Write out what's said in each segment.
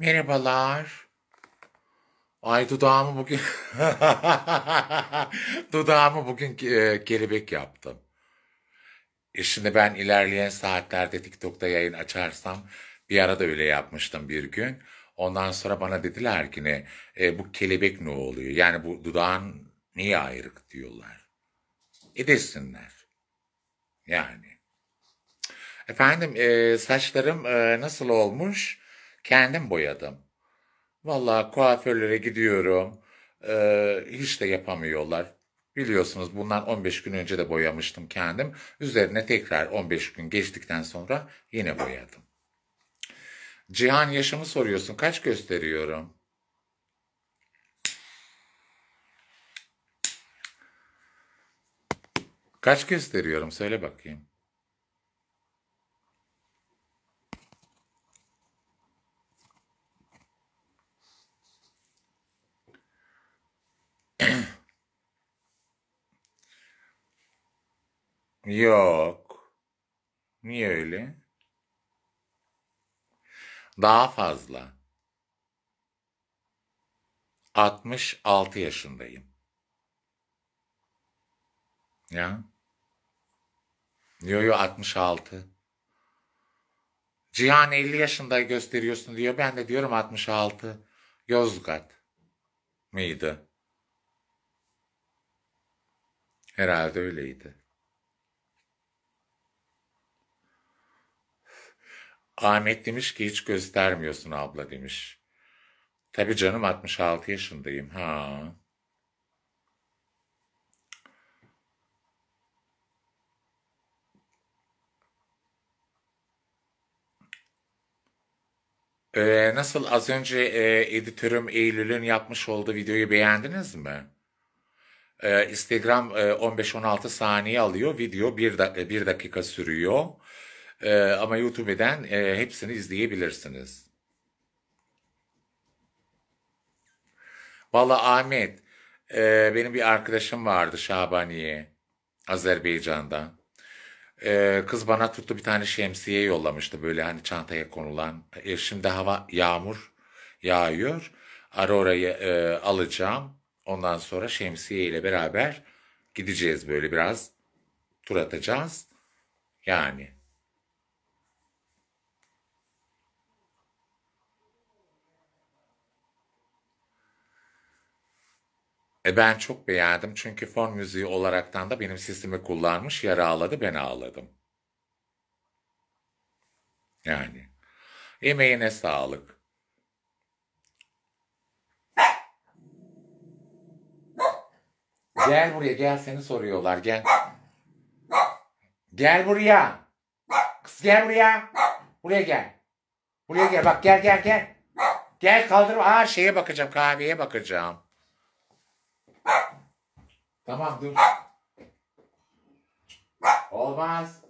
Merhabalar. Ay dudağımı bugün dudağımı bugün e, kelebek yaptım. E şimdi ben ilerleyen saatlerde TikTok'ta yayın açarsam bir ara da öyle yapmıştım bir gün. Ondan sonra bana dediler ki ne e, bu kelebek ne oluyor? Yani bu dudağın niye ayrık diyorlar. Edesinler. Yani. Efendim e, saçlarım e, nasıl olmuş? Kendim boyadım. Vallahi kuaförlere gidiyorum. Ee, hiç de yapamıyorlar. Biliyorsunuz bundan 15 gün önce de boyamıştım kendim. Üzerine tekrar 15 gün geçtikten sonra yine boyadım. Cihan yaşımı soruyorsun. Kaç gösteriyorum? Kaç gösteriyorum söyle bakayım. Yok. Niye öyle? Daha fazla. 66 yaşındayım. Ya. Yo yo 66. Cihan 50 yaşında gösteriyorsun diyor. Ben de diyorum 66. Yozgat mıydı? Herhalde öyleydi. Ahmet demiş ki hiç göstermiyorsun abla demiş. Tabii canım 66 yaşındayım. Ha. Ee, nasıl az önce e, editörüm Eylül'ün yapmış olduğu videoyu beğendiniz mi? E, Instagram e, 15-16 saniye alıyor. Video 1 dakika, e, bir dakika sürüyor. E, ama YouTube'den e, hepsini izleyebilirsiniz. Valla Ahmet, e, benim bir arkadaşım vardı Şabaniye, Azerbaycan'da. E, kız bana tuttu bir tane şemsiye yollamıştı böyle hani çantaya konulan. E, şimdi hava yağmur yağıyor. Aurora'yı e, alacağım. Ondan sonra şemsiye ile beraber gideceğiz böyle biraz tur atacağız. Yani. E ben çok beğendim çünkü fon müziği olaraktan da benim sistemi kullanmış, yara ağladı, ben ağladım. Yani. Emeğine sağlık. Gel buraya gel seni soruyorlar gel. Gel buraya. Kız gel buraya. Buraya gel. Buraya gel bak gel gel gel. Gel kaldır. Aa şeye bakacağım kahveye bakacağım. Tamam dur. Olmaz.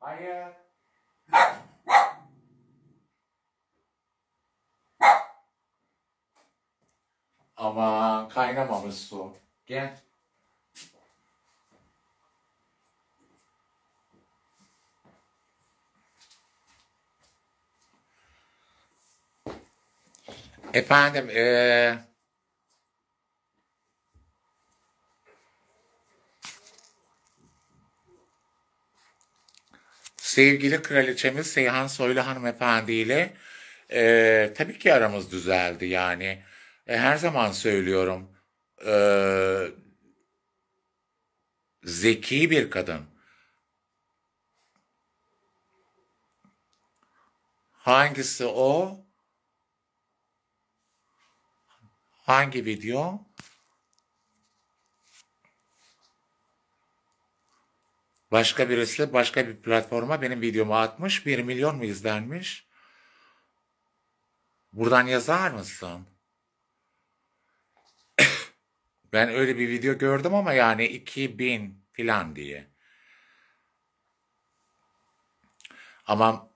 Hayır. Ama kaynamamış su. Gel. Efendim ee, sevgili kraliçemiz Seyhan Soylu Hanım Efendi ile e, tabii ki aramız düzeldi yani. E, her zaman söylüyorum. E, zeki bir kadın. Hangisi o? Hangi video? Başka birisi başka bir platforma benim videomu atmış. Bir milyon mu izlenmiş? Buradan yazar mısın? Ben öyle bir video gördüm ama yani 2000 filan diye. Ama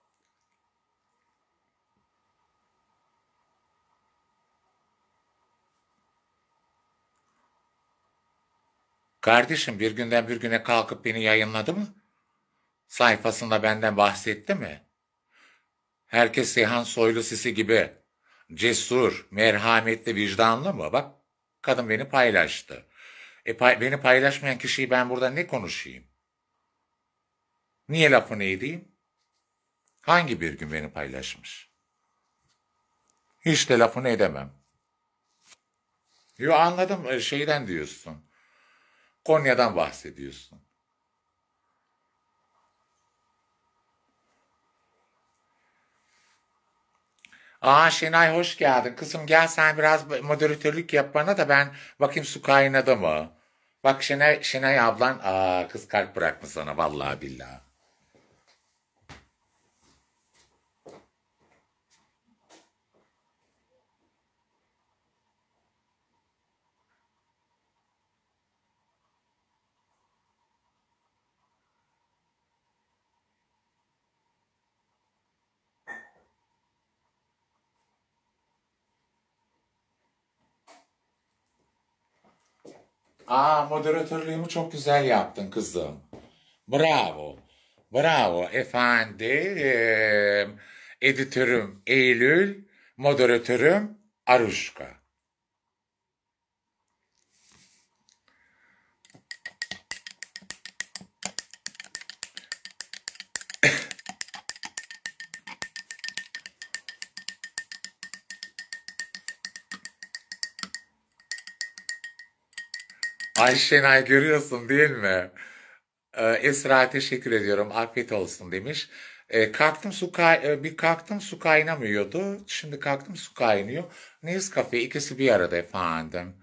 Kardeşim bir günden bir güne kalkıp beni yayınladı mı? Sayfasında benden bahsetti mi? Herkes Seyhan Soylu Sisi gibi cesur, merhametli, vicdanlı mı? Bak Kadın beni paylaştı. E, pay, beni paylaşmayan kişiyi ben burada ne konuşayım? Niye lafını edeyim? Hangi bir gün beni paylaşmış? Hiç de lafını edemem. Yo anladım e, şeyden diyorsun. Konya'dan bahsediyorsun. Aa Şenay hoş geldin. Kızım gel sen biraz moderatörlük yap bana da ben bakayım su kaynadı mı? Bak Şenay, Şenay ablan aa, kız kalp bırakmış sana vallahi billahi. Aa moderatörlüğümü çok güzel yaptın kızım. Bravo. Bravo efendim. Editörüm Eylül, moderatörüm Aruşka. Ayşenay görüyorsun değil mi? Ee, Esra teşekkür ediyorum. Afiyet olsun demiş. Ee, kalktım su kay e, bir kalktım su kaynamıyordu. Şimdi kalktım su kaynıyor. Nescafe ikisi bir arada efendim.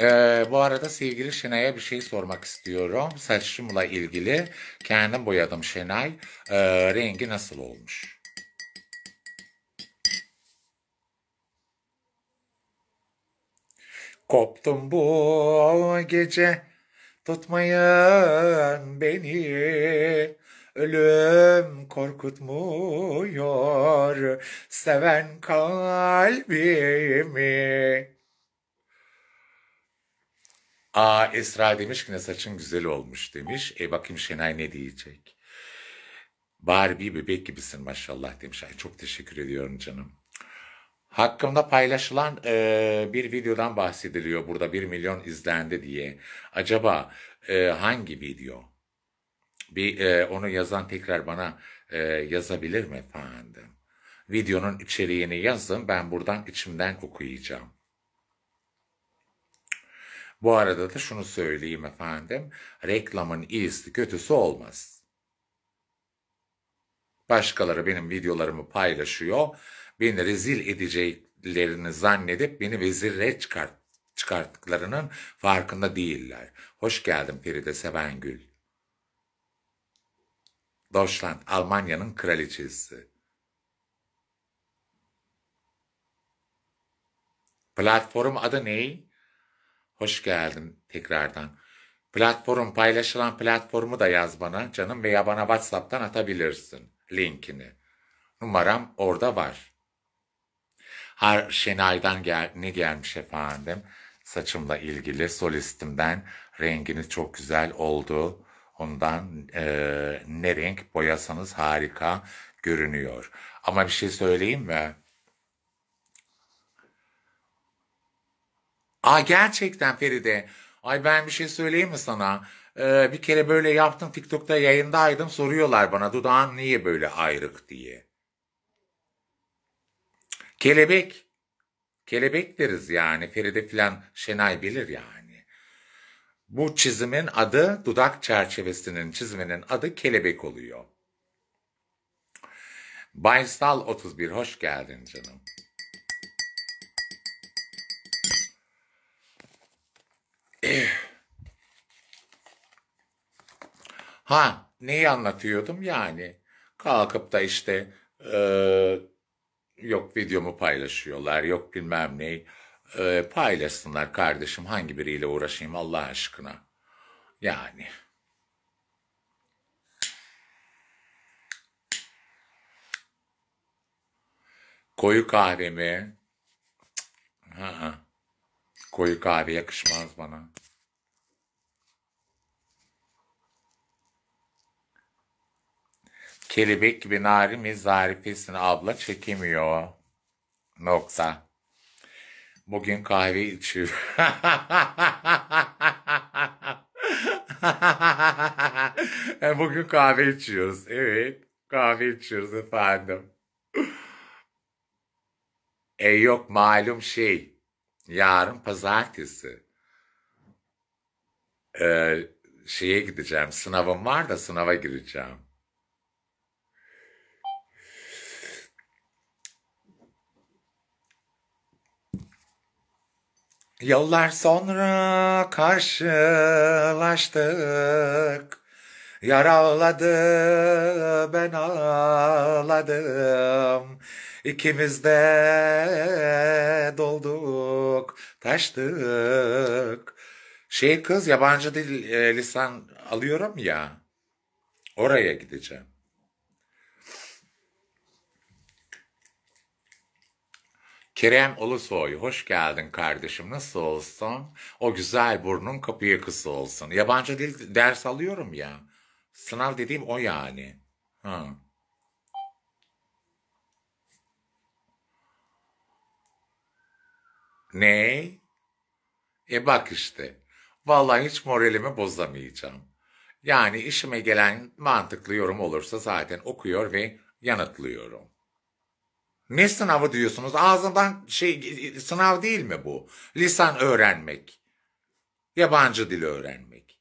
Ee, bu arada sevgili Şenay'a bir şey sormak istiyorum. Saçımla ilgili kendim boyadım Şenay. Ee, rengi nasıl olmuş? Koptum bu gece tutmayın beni Ölüm korkutmuyor seven kalbimi. Aa Esra demiş ki ne saçın güzel olmuş demiş. E bakayım Şenay ne diyecek. Barbie bebek gibisin maşallah demiş. Ay çok teşekkür ediyorum canım. Hakkımda paylaşılan e, bir videodan bahsediliyor burada 1 milyon izlendi diye. Acaba e, hangi video? Bir e, onu yazan tekrar bana e, yazabilir mi efendim? Videonun içeriğini yazın ben buradan içimden okuyacağım. Bu arada da şunu söyleyeyim efendim. Reklamın iyisi kötüsü olmaz. Başkaları benim videolarımı paylaşıyor beni rezil edeceklerini zannedip beni vezire çıkart çıkarttıklarının farkında değiller. Hoş geldin Feride Sevengül. Deutschland, Almanya'nın kraliçesi. Platform adı ne? Hoş geldin tekrardan. Platform paylaşılan platformu da yaz bana canım veya bana WhatsApp'tan atabilirsin linkini. Numaram orada var. Her Şenay'dan gel ne gelmiş efendim? Saçımla ilgili solistimden rengini çok güzel oldu. Ondan e, ne renk boyasanız harika görünüyor. Ama bir şey söyleyeyim mi? Aa gerçekten Feride. Ay ben bir şey söyleyeyim mi sana? Ee, bir kere böyle yaptım TikTok'ta yayındaydım soruyorlar bana dudağın niye böyle ayrık diye. Kelebek. Kelebek deriz yani. Feride filan Şenay bilir yani. Bu çizimin adı dudak çerçevesinin çizmenin adı kelebek oluyor. Baysal 31 hoş geldin canım. Eh. Ha neyi anlatıyordum yani kalkıp da işte e, yok videomu paylaşıyorlar, yok bilmem ne. Ee, paylaşsınlar kardeşim hangi biriyle uğraşayım Allah aşkına. Yani. Koyu kahve mi? Ha Ha, koyu kahve yakışmaz bana. Kelebek gibi narimi zarifesini abla çekemiyor. Nokta. Bugün kahve içiyor. E, bugün kahve içiyoruz. Evet. Kahve içiyoruz efendim. e yok malum şey. Yarın pazartesi. Ee, şeye gideceğim. Sınavım var da sınava gireceğim. Yıllar sonra karşılaştık. Yar ağladı, ben ağladım. İkimiz de dolduk, taştık. Şey kız yabancı dil e, lisan alıyorum ya. Oraya gideceğim. Kerem Ulusoy, hoş geldin kardeşim. Nasıl olsun? O güzel burnun kapıya kısa olsun. Yabancı dil ders alıyorum ya. Sınav dediğim o yani. Hı. Ne? E bak işte. Vallahi hiç moralimi bozamayacağım. Yani işime gelen mantıklı yorum olursa zaten okuyor ve yanıtlıyorum. Ne sınavı diyorsunuz? Ağzından şey sınav değil mi bu? Lisan öğrenmek. Yabancı dil öğrenmek.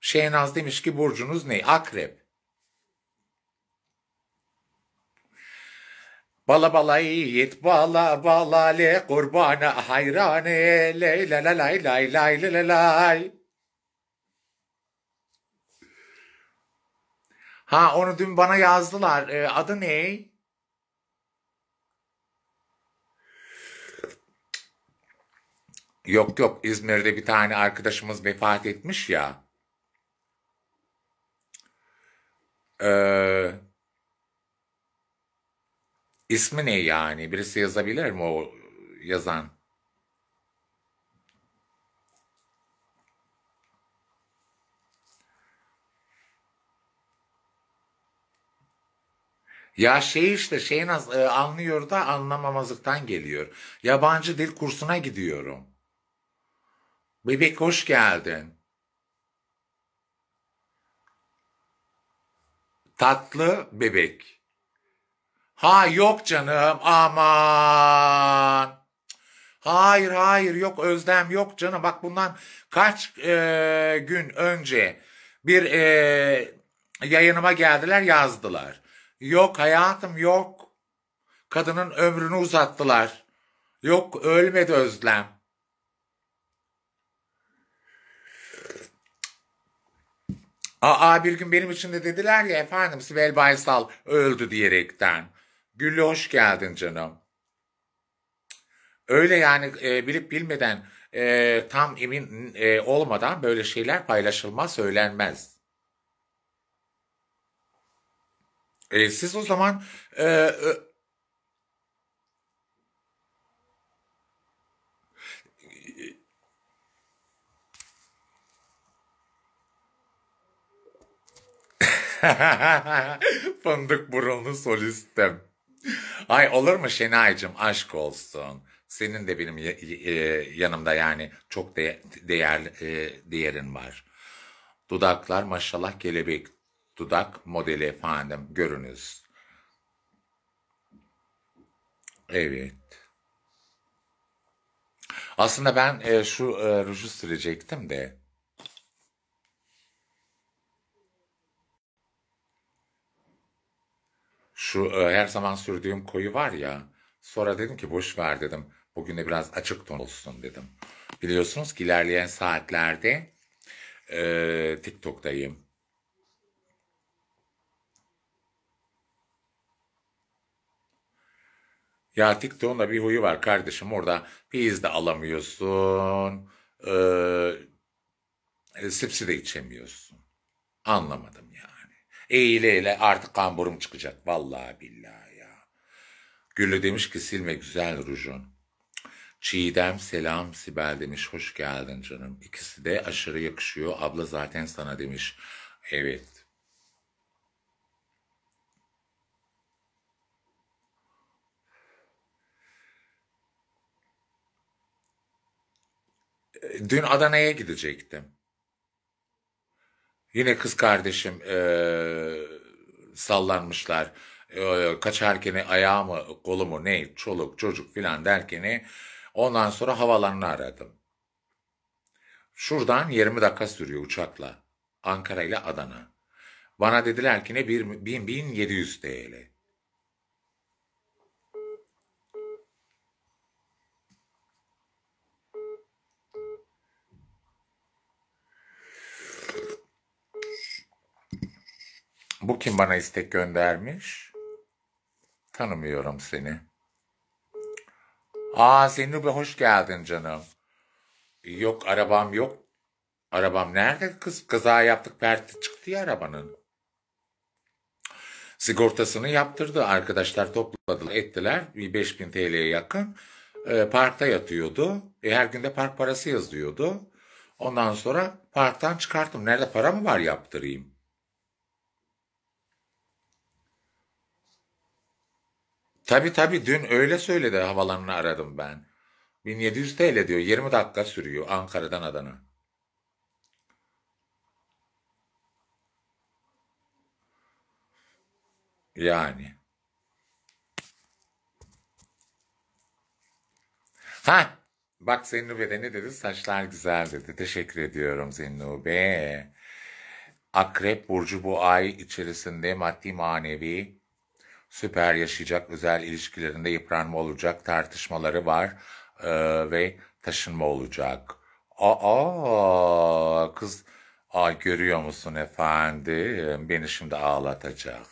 Şeynaz demiş ki burcunuz ne? Akrep. Bala bala yiğit bala bala le kurbana hayran ley la la lay lay lay lay lay. Ha onu dün bana yazdılar. E, adı ne? Yok yok İzmir'de bir tane arkadaşımız vefat etmiş ya. Ee, ismi ne yani? Birisi yazabilir mi o yazan? Ya şey işte şeyin az, e, anlıyor da anlamamazlıktan geliyor. Yabancı dil kursuna gidiyorum. Bebek hoş geldin. Tatlı bebek. Ha yok canım aman. Hayır hayır yok özlem yok canım. Bak bundan kaç e, gün önce bir e, yayınıma geldiler yazdılar. Yok hayatım yok. Kadının ömrünü uzattılar. Yok ölmedi özlem. Aa bir gün benim için de dediler ya efendim Sibel Baysal öldü diyerekten. Güllü hoş geldin canım. Öyle yani e, bilip bilmeden e, tam emin e, olmadan böyle şeyler paylaşılmaz, söylenmez. E, siz o zaman e, Fındık burunlu solistim. Ay olur mu Şenay'cığım aşk olsun. Senin de benim e, yanımda yani çok de değer e, değerin var. Dudaklar maşallah kelebek dudak modeli efendim görünüz. Evet. Aslında ben e, şu e, ruju sürecektim de Şu e, her zaman sürdüğüm koyu var ya. Sonra dedim ki boş ver dedim. Bugün de biraz açık ton olsun dedim. Biliyorsunuz ki ilerleyen saatlerde e, TikTok'tayım. Ya TikTok'un da bir huyu var kardeşim. Orada biz de alamıyorsun. E, e, sipsi de içemiyorsun. Anlamadım ya. Eğile eğile artık kamburum çıkacak. Vallahi billahi ya. Güllü demiş ki silme güzel rujun. Çiğdem selam Sibel demiş hoş geldin canım. İkisi de aşırı yakışıyor. Abla zaten sana demiş. Evet dün Adana'ya gidecektim. Yine kız kardeşim e, sallanmışlar. E, kaçarken ayağı mı kolu mu ne çoluk çocuk filan derken ondan sonra havalanını aradım. Şuradan 20 dakika sürüyor uçakla. Ankara ile Adana. Bana dediler ki ne 1700 TL. Bu kim bana istek göndermiş? Tanımıyorum seni. Aa Zeynep hoş geldin canım. Yok arabam yok. Arabam nerede kız? Kaza yaptık perti çıktı ya arabanın. Sigortasını yaptırdı. Arkadaşlar topladı ettiler. 5000 TL'ye yakın. E, parkta yatıyordu. E, her günde park parası yazıyordu. Ondan sonra parktan çıkarttım. Nerede para mı var yaptırayım? Tabii tabii dün öyle söyledi havalarını aradım ben. 1700 TL diyor 20 dakika sürüyor Ankara'dan Adana. Yani. Ha bak Zennube de ne dedi? Saçlar güzel dedi. Teşekkür ediyorum Zennube. Akrep Burcu bu ay içerisinde maddi manevi süper yaşayacak, özel ilişkilerinde yıpranma olacak, tartışmaları var e, ve taşınma olacak. Aa, kız aa, görüyor musun efendim? Beni şimdi ağlatacak.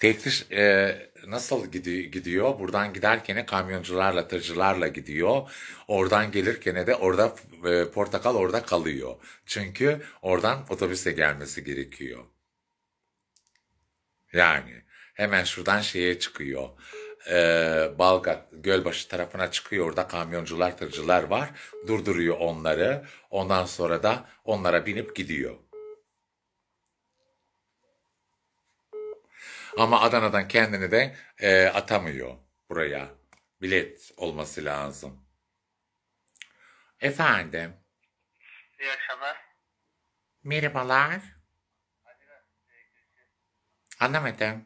Teklif e, nasıl gidiyor? Buradan giderken kamyoncularla, tırcılarla gidiyor. Oradan gelirken de orada e, portakal orada kalıyor. Çünkü oradan otobüse gelmesi gerekiyor. Yani hemen şuradan şeye çıkıyor. Ee, Balgat Gölbaşı tarafına çıkıyor. Orada kamyoncular, tırcılar var. Durduruyor onları. Ondan sonra da onlara binip gidiyor. Ama Adana'dan kendini de e, atamıyor buraya. Bilet olması lazım. Efendim. İyi akşamlar. Merhabalar. Anlamadım.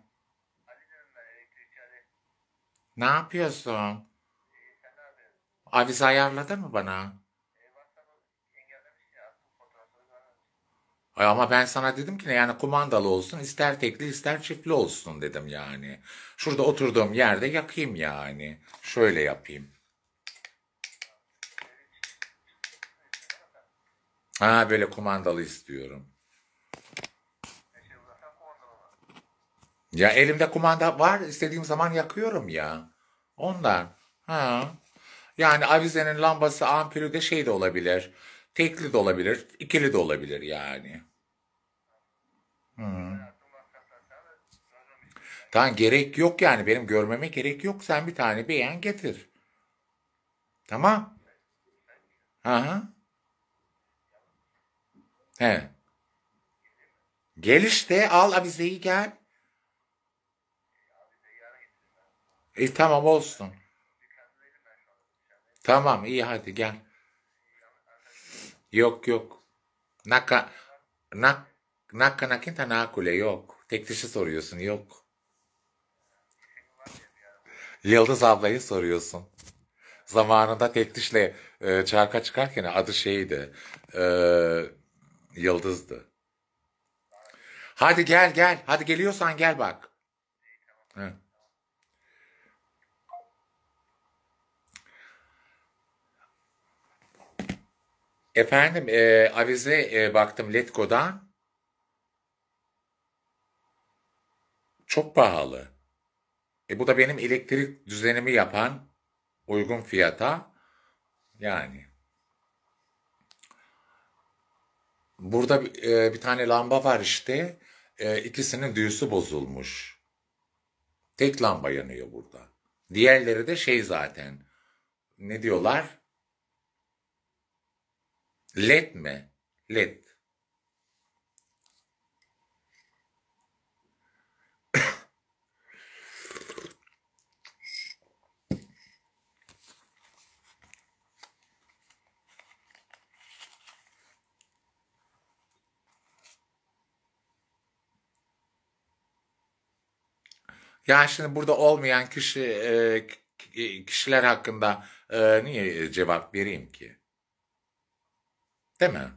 Ne yapıyorsun? Aviz ayarladı mı bana? Ay ama ben sana dedim ki ne yani kumandalı olsun ister tekli ister çiftli olsun dedim yani. Şurada oturduğum yerde yakayım yani. Şöyle yapayım. Ha böyle kumandalı istiyorum. Ya elimde kumanda var. istediğim zaman yakıyorum ya. Ondan. Ha. Yani avizenin lambası ampulü de şey de olabilir. Tekli de olabilir. ikili de olabilir yani. Hmm. Tamam gerek yok yani. Benim görmeme gerek yok. Sen bir tane beğen getir. Tamam. Aha. He. Gel işte al avizeyi gel. İyi e, tamam olsun. Tamam iyi hadi gel. Yok yok. Naka nak nakka nakinta nakule yok. Tek dişi şey soruyorsun yok. Yıldız ablayı soruyorsun. Zamanında tek dişle e, çarka çıkarken adı şeydi. E, yıldızdı. Hadi gel gel. Hadi geliyorsan gel bak. Hı. Efendim e, avize e, baktım Letgo'da. Çok pahalı. E, bu da benim elektrik düzenimi yapan uygun fiyata yani. Burada e, bir tane lamba var işte. E, ikisinin düğüsü bozulmuş. Tek lamba yanıyor burada. Diğerleri de şey zaten. Ne diyorlar? Led mi? Led. Ya şimdi burada olmayan kişi e, kişiler hakkında e, niye cevap vereyim ki? Değil mi?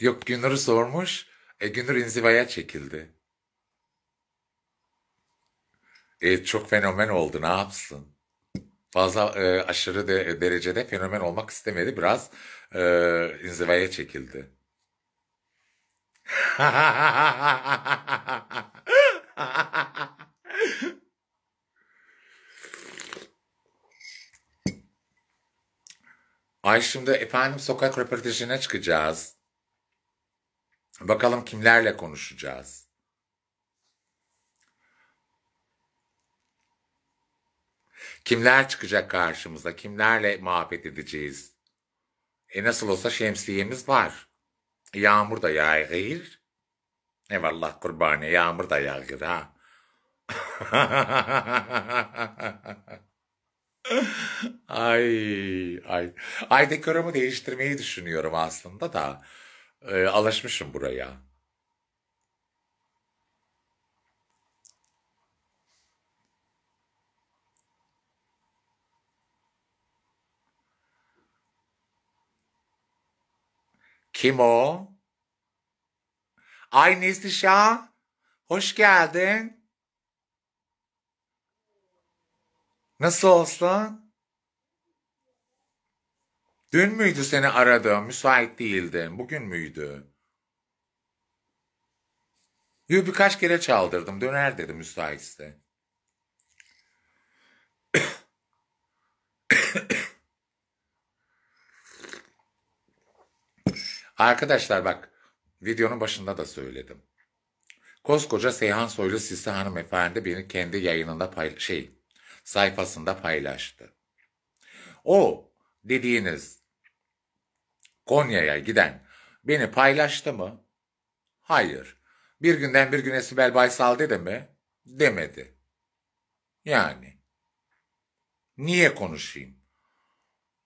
Yok Günür'ü sormuş. E Günür inzivaya çekildi. E, çok fenomen oldu ne yapsın? Fazla e, aşırı de, derecede fenomen olmak istemedi. Biraz e, inzivaya çekildi. Ay şimdi efendim sokak röportajına çıkacağız. Bakalım kimlerle konuşacağız. Kimler çıkacak karşımıza? Kimlerle muhabbet edeceğiz? E nasıl olsa şemsiyemiz var. Yağmur da yağıyor. Eyvallah kurbanı yağmur da yağır ha. ay ay. Ay dekorumu değiştirmeyi düşünüyorum aslında da. E, alışmışım buraya. Kim o? Ay Neslişah, hoş geldin. Nasıl olsun? Dün müydü seni aradım? Müsait değildin. Bugün müydü? Yo birkaç kere çaldırdım. Döner dedim müsaitse. Arkadaşlar bak videonun başında da söyledim. Koskoca Seyhan Soylu Sisi hanımefendi beni kendi yayınında paylaş şey sayfasında paylaştı. O dediğiniz Konya'ya giden beni paylaştı mı? Hayır. Bir günden bir güne Sibel Baysal dedi mi? Demedi. Yani. Niye konuşayım?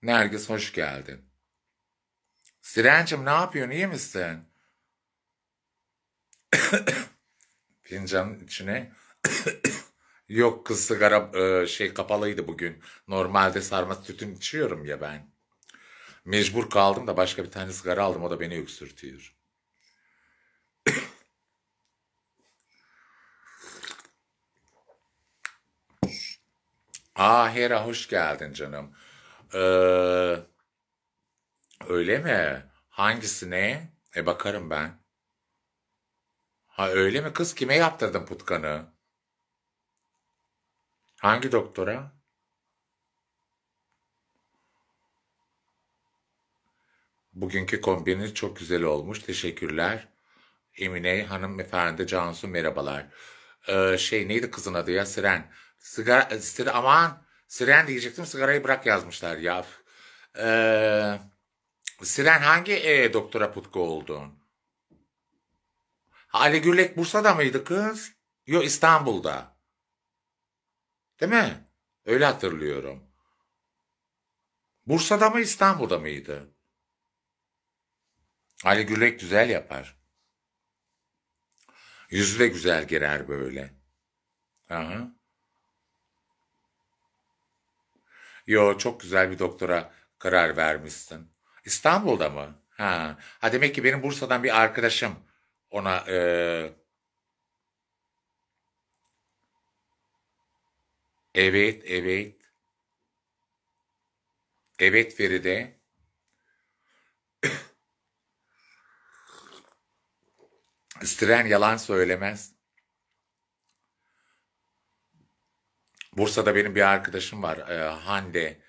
Nergis hoş geldin. Sirencim ne yapıyorsun iyi misin? Fincanın içine Yok kız sigara e, şey kapalıydı bugün. Normalde sarma tütün içiyorum ya ben. Mecbur kaldım da başka bir tane sigara aldım. O da beni öksürtüyor. Aa ah, Hera hoş geldin canım. Ee, öyle mi? Hangisine? E bakarım ben. Ha öyle mi kız kime yaptırdın putkanı? Hangi doktora? Bugünkü kombiniz çok güzel olmuş. Teşekkürler. Emine hanım efendi Cansu merhabalar. Ee, şey neydi kızın adı ya? Siren. Sigara istedi aman Siren diyecektim sigarayı bırak yazmışlar ya. Ee, Siren hangi e, doktora putku oldun? Ali Gürlek Bursa'da mıydı kız? Yok İstanbul'da. Değil mi? Öyle hatırlıyorum. Bursa'da mı İstanbul'da mıydı? Ali Gülek güzel yapar. Yüzü de güzel girer böyle. Aha. Yo çok güzel bir doktora karar vermişsin. İstanbul'da mı? Ha. ha demek ki benim Bursa'dan bir arkadaşım ona e, Evet, evet. Evet Feride. Stren yalan söylemez. Bursa'da benim bir arkadaşım var. E, Hande.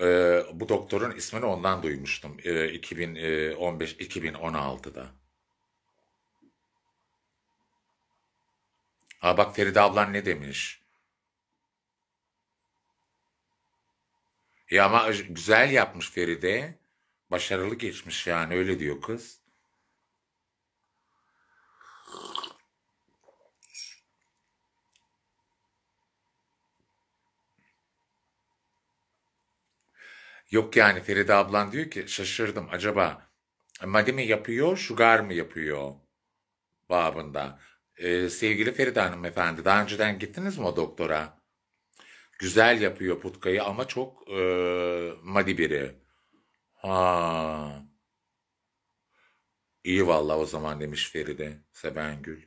E, bu doktorun ismini ondan duymuştum. E, 2015 2016'da. E, ha bak Feride ablan ne demiş? Ya e ama güzel yapmış Feride. Başarılı geçmiş yani öyle diyor kız. Yok yani Feride ablan diyor ki şaşırdım acaba Madi mi yapıyor, Sugar mı yapıyor babında. Ee, sevgili Feride Hanım efendi daha önceden gittiniz mi o doktora? güzel yapıyor putkayı ama çok e, madi biri. Ha. İyi valla o zaman demiş Feride Sebengül.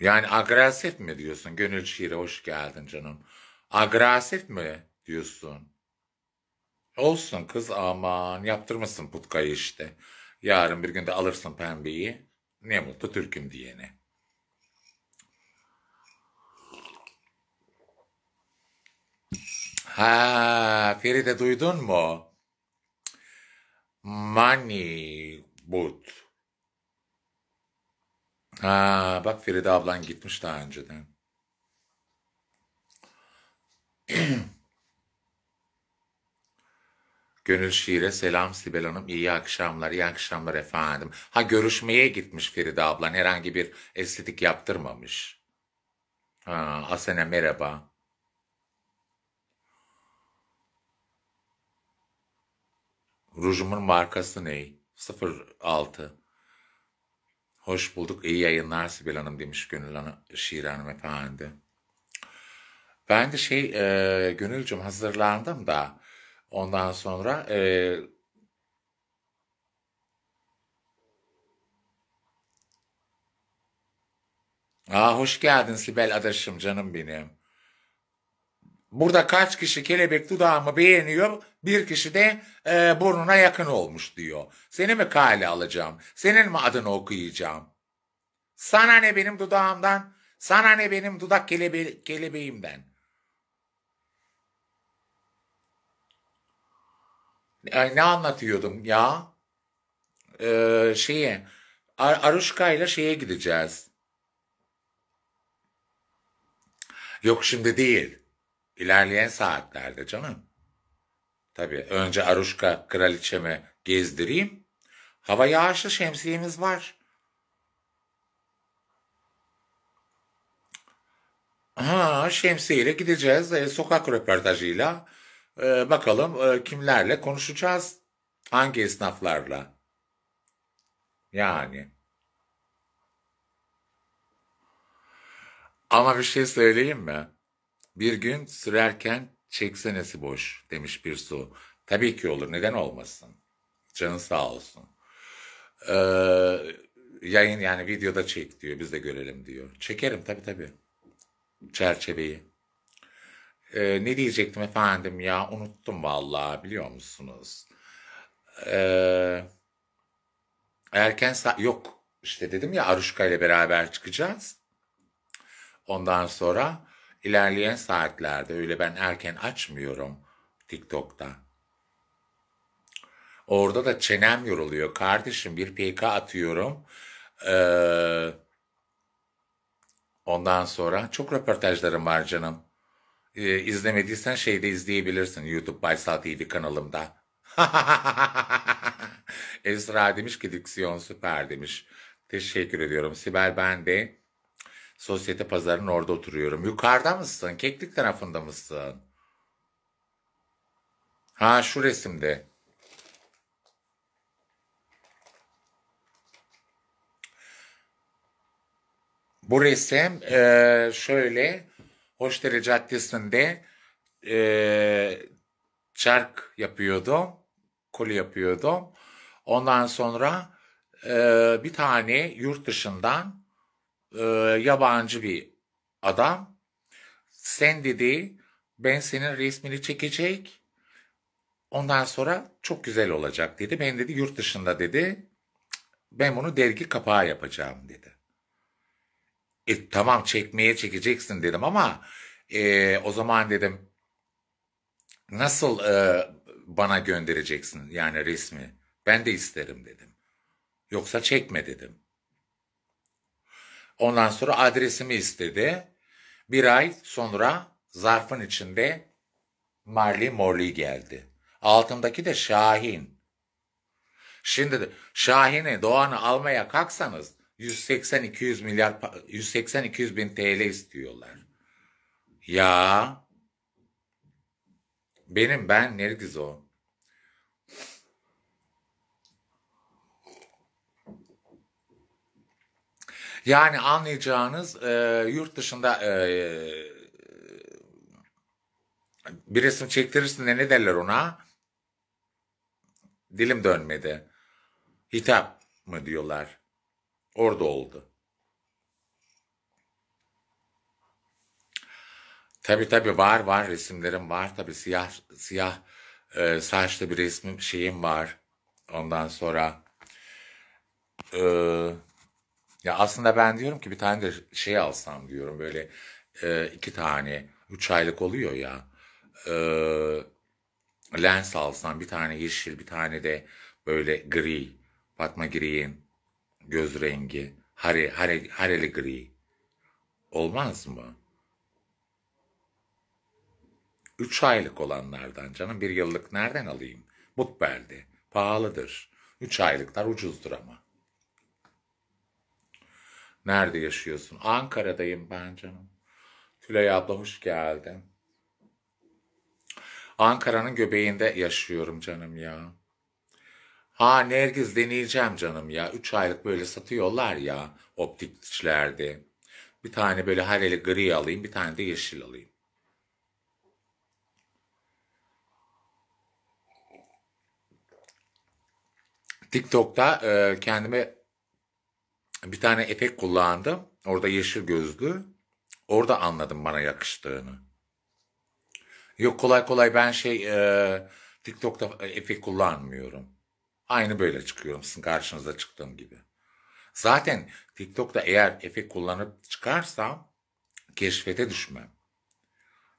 Yani agresif mi diyorsun? Gönül şiire hoş geldin canım. Agresif mi diyorsun? Olsun kız aman yaptırmasın putkayı işte. Yarın bir günde alırsın pembeyi. Ne mutlu Türk'üm diyene. Ha, Feride duydun mu? Money boot. Ha, bak Feride ablan gitmiş daha önceden. Gönül Şiir'e selam Sibel Hanım. İyi akşamlar, iyi akşamlar efendim. Ha görüşmeye gitmiş Feride ablan. Herhangi bir estetik yaptırmamış. Ha, Asena merhaba. Rujumun markası ne? 06. Hoş bulduk. İyi yayınlar Sibel Hanım demiş Gönül Hanım, Şiir Hanım efendi. Ben de şey e, Gönülcüm hazırlandım da ondan sonra e, Aa, hoş geldin Sibel Adaşım canım benim. Burada kaç kişi kelebek dudağımı beğeniyor, bir kişi de e, burnuna yakın olmuş diyor. Seni mi kale alacağım, senin mi adını okuyacağım? Sana ne benim dudağımdan, sana ne benim dudak kelebe kelebeğimden. Ay, ne anlatıyordum ya? Ee, şeye, Ar Aruşka ile şeye gideceğiz. Yok şimdi değil. İlerleyen saatlerde canım. Tabii önce Aruşka kraliçemi gezdireyim. Hava yağışlı şemsiyemiz var. Ha, şemsiyeyle gideceğiz. E, sokak röportajıyla. E, bakalım e, kimlerle konuşacağız. Hangi esnaflarla? Yani. Ama bir şey söyleyeyim mi? Bir gün sürerken çeksenesi boş demiş bir su. Tabii ki olur neden olmasın. Canı sağ olsun. Ee, yayın yani videoda çek diyor biz de görelim diyor. Çekerim tabii tabii. Çerçeveyi. Ee, ne diyecektim efendim ya unuttum vallahi biliyor musunuz? Ee, erken sa yok işte dedim ya Aruşka ile beraber çıkacağız. Ondan sonra İlerleyen saatlerde öyle ben erken açmıyorum TikTok'ta. Orada da çenem yoruluyor. Kardeşim bir PK atıyorum. Ee, ondan sonra çok röportajlarım var canım. Ee, izlemediysen şeyde izleyebilirsin YouTube Baysal TV kanalımda. Esra demiş ki diksiyon süper demiş. Teşekkür ediyorum. Sibel ben de Sosyete pazarının orada oturuyorum. Yukarıda mısın? Keklik tarafında mısın? Ha şu resimde. Bu resim e, şöyle Hoşdere Caddesi'nde e, çark yapıyordum, koli yapıyordum. Ondan sonra e, bir tane yurt dışından e, yabancı bir adam. Sen dedi ben senin resmini çekecek. Ondan sonra çok güzel olacak dedi. Ben dedi yurt dışında dedi ben bunu dergi kapağı yapacağım dedi. E tamam çekmeye çekeceksin dedim ama e, o zaman dedim nasıl e, bana göndereceksin yani resmi ben de isterim dedim. Yoksa çekme dedim. Ondan sonra adresimi istedi. Bir ay sonra zarfın içinde Marley Morley geldi. Altındaki de Şahin. Şimdi de Şahin'i Doğan'ı almaya kalksanız 180-200 milyar 180-200 bin TL istiyorlar. Ya benim ben Nergiz o. Yani anlayacağınız e, yurt dışında e, bir resim çektirirsin de ne derler ona? Dilim dönmedi. Hitap mı diyorlar. Orada oldu. Tabi tabi var var resimlerim var tabi siyah siyah e, saçlı bir resmim şeyim var. Ondan sonra e, ya aslında ben diyorum ki bir tane de şey alsam diyorum böyle e, iki tane üç aylık oluyor ya e, lens alsam bir tane yeşil bir tane de böyle gri Fatma Gri'nin göz rengi hare, hare, hareli gri olmaz mı? Üç aylık olanlardan canım bir yıllık nereden alayım? Mutbel'de pahalıdır. Üç aylıklar ucuzdur ama. Nerede yaşıyorsun? Ankara'dayım ben canım. Tülay abla hoş geldin. Ankara'nın göbeğinde yaşıyorum canım ya. Ha Nergiz deneyeceğim canım ya. Üç aylık böyle satıyorlar ya optikçilerde. Bir tane böyle haleli gri alayım bir tane de yeşil alayım. TikTok'ta e, kendime bir tane efekt kullandım. Orada yeşil gözlü. Orada anladım bana yakıştığını. Yok kolay kolay ben şey e, TikTok'ta efekt kullanmıyorum. Aynı böyle çıkıyorum sizin karşınıza çıktığım gibi. Zaten TikTok'ta eğer efekt kullanıp çıkarsam keşfete düşmem.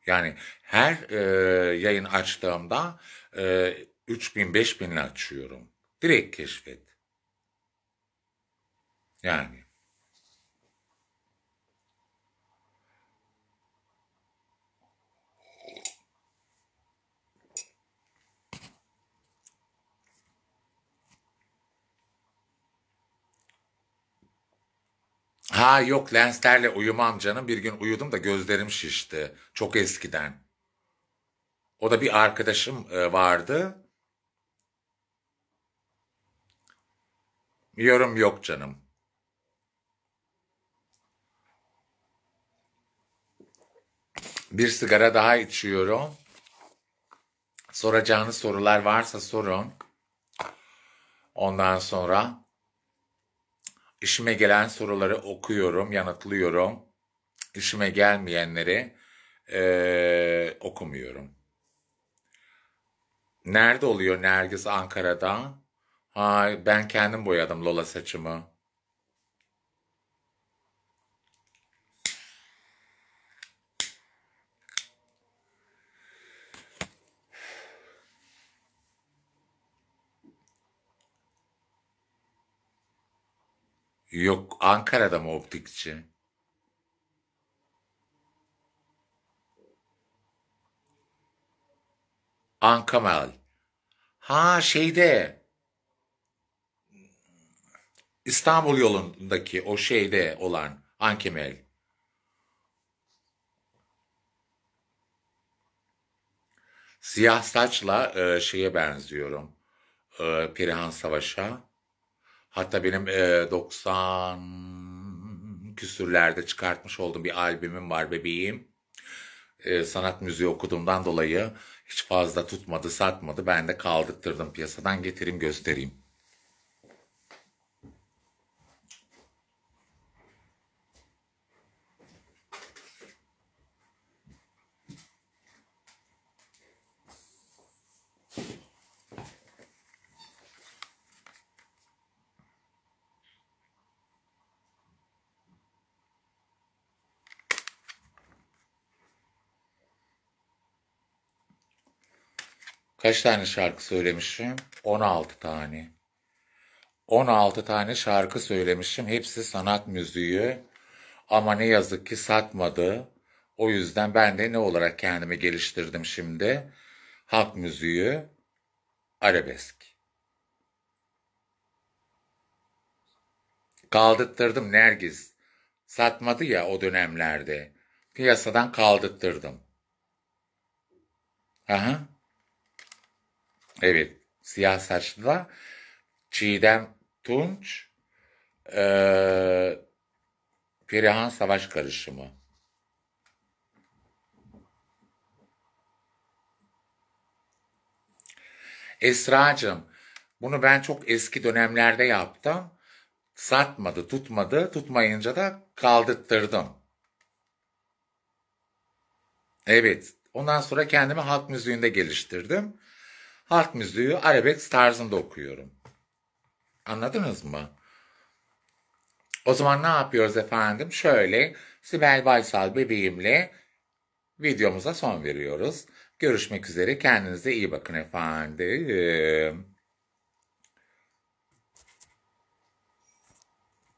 Yani her e, yayın açtığımda e, 3000-5000'le açıyorum. Direkt keşfet. Yani. Ha yok lenslerle uyumam canım. Bir gün uyudum da gözlerim şişti. Çok eskiden. O da bir arkadaşım e, vardı. Yorum yok canım. Bir sigara daha içiyorum. Soracağınız sorular varsa sorun. Ondan sonra işime gelen soruları okuyorum, yanıtlıyorum. İşime gelmeyenleri ee, okumuyorum. Nerede oluyor Nergis Ankara'da? Ha, ben kendim boyadım Lola saçımı. Yok Ankara'da mı optikçi? Ankamal. Ha şeyde İstanbul yolundaki o şeyde olan Ankemel. Siyah saçla e, şeye benziyorum. E, Perihan Savaş'a. Hatta benim e, 90 küsürlerde çıkartmış olduğum bir albümüm var bebeğim. E, sanat müziği okuduğumdan dolayı hiç fazla tutmadı, satmadı. Ben de kaldırttırdım piyasadan getireyim göstereyim. Kaç tane şarkı söylemişim? 16 tane. 16 tane şarkı söylemişim. Hepsi sanat müziği. Ama ne yazık ki satmadı. O yüzden ben de ne olarak kendimi geliştirdim şimdi? Halk müziği, arabesk. Kaldırttırdım Nergiz. Satmadı ya o dönemlerde. Piyasadan kaldırttırdım. Aha. Evet. Siyah saçlı da Çiğdem Tunç e, Perihan Savaş karışımı. Esra'cığım bunu ben çok eski dönemlerde yaptım. Satmadı, tutmadı. Tutmayınca da kaldırttırdım. Evet. Ondan sonra kendimi halk müziğinde geliştirdim halk müziği arabesk tarzında okuyorum. Anladınız mı? O zaman ne yapıyoruz efendim? Şöyle Sibel Baysal bebeğimle videomuza son veriyoruz. Görüşmek üzere. Kendinize iyi bakın efendim.